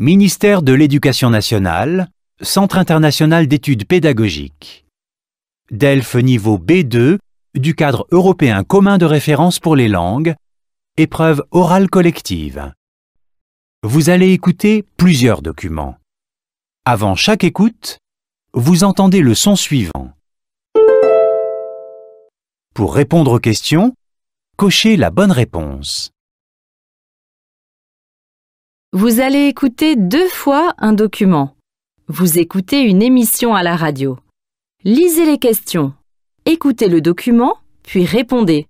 Ministère de l'Éducation nationale, Centre international d'études pédagogiques. DELF niveau B2 du cadre européen commun de référence pour les langues, épreuve orale collective. Vous allez écouter plusieurs documents. Avant chaque écoute, vous entendez le son suivant. Pour répondre aux questions, cochez la bonne réponse. Vous allez écouter deux fois un document. Vous écoutez une émission à la radio. Lisez les questions. Écoutez le document, puis répondez.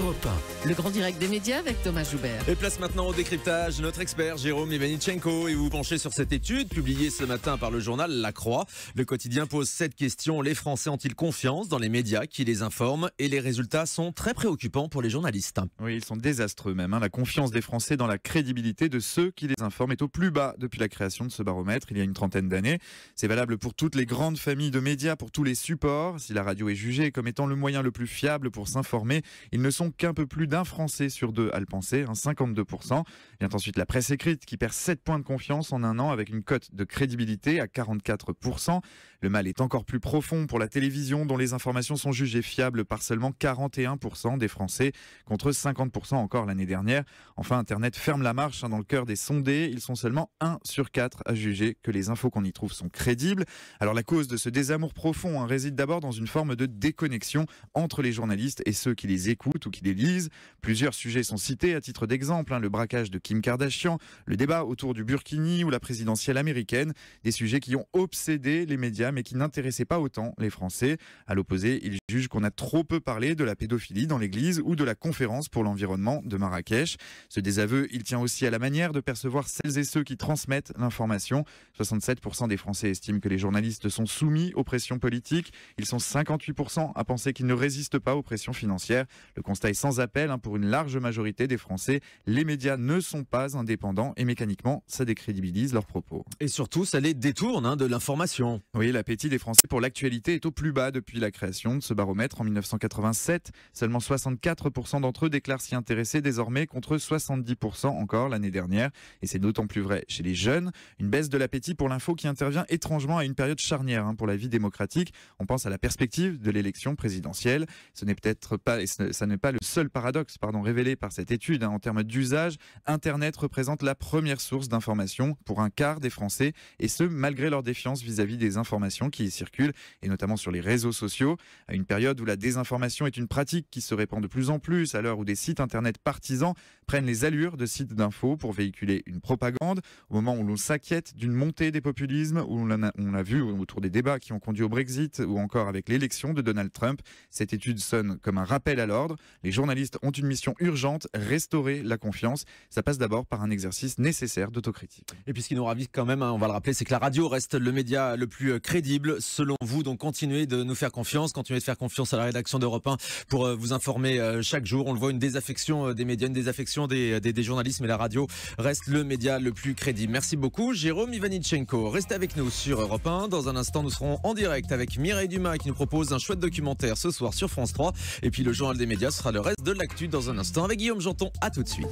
Europe Le grand direct des médias avec Thomas Joubert. Et place maintenant au décryptage. Notre expert Jérôme Ivanichenko et vous penchez sur cette étude publiée ce matin par le journal La Croix. Le quotidien pose cette question. Les Français ont-ils confiance dans les médias qui les informent Et les résultats sont très préoccupants pour les journalistes. Oui, ils sont désastreux même. Hein. La confiance des Français dans la crédibilité de ceux qui les informent est au plus bas depuis la création de ce baromètre il y a une trentaine d'années. C'est valable pour toutes les grandes familles de médias, pour tous les supports. Si la radio est jugée comme étant le moyen le plus fiable pour s'informer, ils ne sont qu'un peu plus d'un Français sur deux à le penser, un 52%. Vient ensuite la presse écrite qui perd 7 points de confiance en un an avec une cote de crédibilité à 44%. Le mal est encore plus profond pour la télévision dont les informations sont jugées fiables par seulement 41% des Français contre 50% encore l'année dernière. Enfin, Internet ferme la marche hein, dans le cœur des sondés. Ils sont seulement 1 sur 4 à juger que les infos qu'on y trouve sont crédibles. Alors la cause de ce désamour profond hein, réside d'abord dans une forme de déconnexion entre les journalistes et ceux qui les écoutent ou qui délisent. Plusieurs sujets sont cités à titre d'exemple, hein, le braquage de Kim Kardashian, le débat autour du Burkini ou la présidentielle américaine, des sujets qui ont obsédé les médias mais qui n'intéressaient pas autant les Français. À l'opposé, ils jugent qu'on a trop peu parlé de la pédophilie dans l'église ou de la conférence pour l'environnement de Marrakech. Ce désaveu, il tient aussi à la manière de percevoir celles et ceux qui transmettent l'information. 67% des Français estiment que les journalistes sont soumis aux pressions politiques. Ils sont 58% à penser qu'ils ne résistent pas aux pressions financières. Le constat constat sans appel hein, pour une large majorité des Français. Les médias ne sont pas indépendants et mécaniquement, ça décrédibilise leurs propos. Et surtout, ça les détourne hein, de l'information. Oui, l'appétit des Français pour l'actualité est au plus bas depuis la création de ce baromètre en 1987. Seulement 64% d'entre eux déclarent s'y intéresser désormais contre 70% encore l'année dernière. Et c'est d'autant plus vrai chez les jeunes. Une baisse de l'appétit pour l'info qui intervient étrangement à une période charnière hein, pour la vie démocratique. On pense à la perspective de l'élection présidentielle. Ce n'est peut-être pas, ça n'est pas le seul paradoxe pardon, révélé par cette étude. Hein, en termes d'usage, Internet représente la première source d'information pour un quart des Français, et ce, malgré leur défiance vis-à-vis des informations qui y circulent, et notamment sur les réseaux sociaux, à une période où la désinformation est une pratique qui se répand de plus en plus, à l'heure où des sites Internet partisans prennent les allures de sites d'infos pour véhiculer une propagande, au moment où l'on s'inquiète d'une montée des populismes, où on l'a vu autour des débats qui ont conduit au Brexit, ou encore avec l'élection de Donald Trump, cette étude sonne comme un rappel à l'ordre. Les journalistes ont une mission urgente, restaurer la confiance. Ça passe d'abord par un exercice nécessaire d'autocritique. Et puis ce qui nous ravit quand même, hein, on va le rappeler, c'est que la radio reste le média le plus euh, crédible selon vous. Donc continuez de nous faire confiance, continuez de faire confiance à la rédaction d'Europe 1 pour euh, vous informer euh, chaque jour. On le voit, une désaffection des médias, une désaffection des, des, journalistes, mais la radio reste le média le plus crédible. Merci beaucoup Jérôme Ivanichenko. Restez avec nous sur Europe 1. Dans un instant, nous serons en direct avec Mireille Dumas qui nous propose un chouette documentaire ce soir sur France 3. Et puis le journal des médias sera le reste de l'actu dans un instant avec Guillaume Janton. À tout de suite.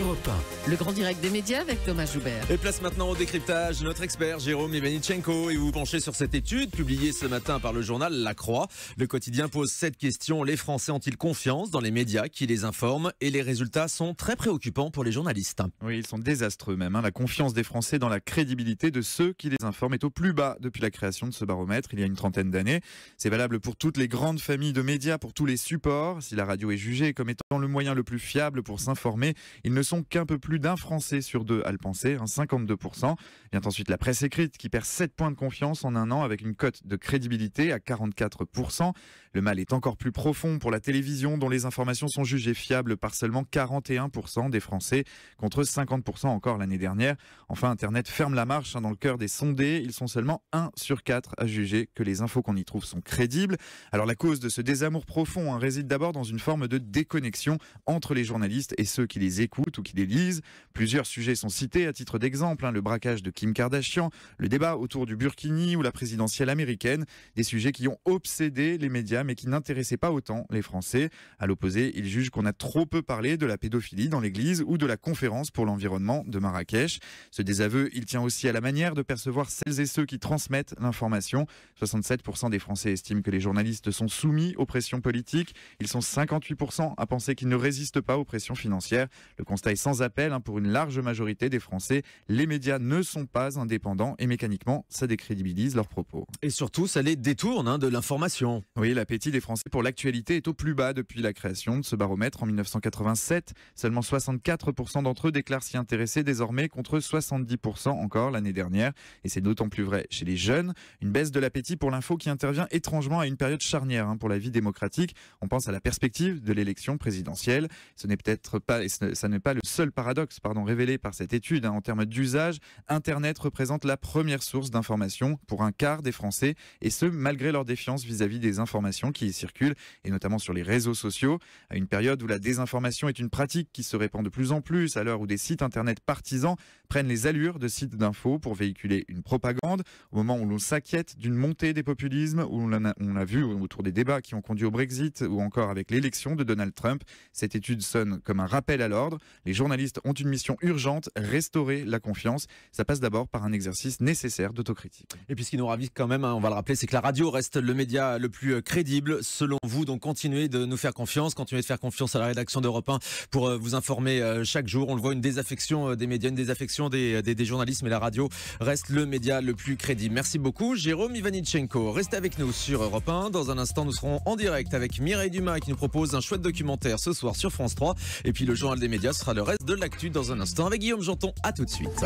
Europe Le grand direct des médias avec Thomas Joubert. Et place maintenant au décryptage. Notre expert Jérôme Ivanichenko et vous penchez sur cette étude publiée ce matin par le journal La Croix. Le quotidien pose cette question. Les Français ont-ils confiance dans les médias qui les informent Et les résultats sont très préoccupants pour les journalistes. Oui, ils sont désastreux même. Hein. La confiance des Français dans la crédibilité de ceux qui les informent est au plus bas depuis la création de ce baromètre il y a une trentaine d'années. C'est valable pour toutes les grandes familles de médias, pour tous les supports. Si la radio est jugée comme étant le moyen le plus fiable pour s'informer, il ne sont qu'un peu plus d'un Français sur deux à le penser, un 52%. Vient ensuite la presse écrite qui perd 7 points de confiance en un an avec une cote de crédibilité à 44%. Le mal est encore plus profond pour la télévision dont les informations sont jugées fiables par seulement 41% des Français contre 50% encore l'année dernière. Enfin, Internet ferme la marche hein, dans le cœur des sondés. Ils sont seulement 1 sur 4 à juger que les infos qu'on y trouve sont crédibles. Alors la cause de ce désamour profond hein, réside d'abord dans une forme de déconnexion entre les journalistes et ceux qui les écoutent ou qui les lisent. Plusieurs sujets sont cités à titre d'exemple, hein, le braquage de Kim Kardashian, le débat autour du Burkini ou la présidentielle américaine, des sujets qui ont obsédé les médias mais qui n'intéressaient pas autant les Français. À l'opposé, il juge qu'on a trop peu parlé de la pédophilie dans l'Église ou de la conférence pour l'environnement de Marrakech. Ce désaveu, il tient aussi à la manière de percevoir celles et ceux qui transmettent l'information. 67% des Français estiment que les journalistes sont soumis aux pressions politiques. Ils sont 58% à penser qu'ils ne résistent pas aux pressions financières. Le constat est sans appel hein, pour une large majorité des Français. Les médias ne sont pas indépendants et mécaniquement, ça décrédibilise leurs propos. Et surtout, ça les détourne hein, de l'information. Oui, la l'appétit des Français pour l'actualité est au plus bas depuis la création de ce baromètre en 1987. Seulement 64% d'entre eux déclarent s'y intéresser désormais contre 70% encore l'année dernière. Et c'est d'autant plus vrai chez les jeunes. Une baisse de l'appétit pour l'info qui intervient étrangement à une période charnière hein, pour la vie démocratique. On pense à la perspective de l'élection présidentielle. Ce n'est peut-être pas, ça n'est pas le seul paradoxe, pardon, révélé par cette étude. Hein, en termes d'usage, Internet représente la première source d'information pour un quart des Français et ce, malgré leur défiance vis à -vis des informations qui circulent, et notamment sur les réseaux sociaux, à une période où la désinformation est une pratique qui se répand de plus en plus, à l'heure où des sites internet partisans prennent les allures de sites d'infos pour véhiculer une propagande, au moment où l'on s'inquiète d'une montée des populismes, où on l'a vu autour des débats qui ont conduit au Brexit, ou encore avec l'élection de Donald Trump, cette étude sonne comme un rappel à l'ordre. Les journalistes ont une mission urgente, restaurer la confiance. Ça passe d'abord par un exercice nécessaire d'autocritique. Et puis ce qui nous ravit quand même, hein, on va le rappeler, c'est que la radio reste le média le plus euh, crédible selon vous. Donc continuez de nous faire confiance, continuez de faire confiance à la rédaction d'Europe 1 pour euh, vous informer euh, chaque jour. On le voit, une désaffection euh, des médias, une désaffection des, des journalistes, mais la radio reste le média le plus crédible. Merci beaucoup Jérôme Ivanichenko. Restez avec nous sur Europe 1. Dans un instant, nous serons en direct avec Mireille Dumas qui nous propose un chouette documentaire ce soir sur France 3. Et puis le journal des médias sera le reste de l'actu dans un instant avec Guillaume Janton. À tout de suite.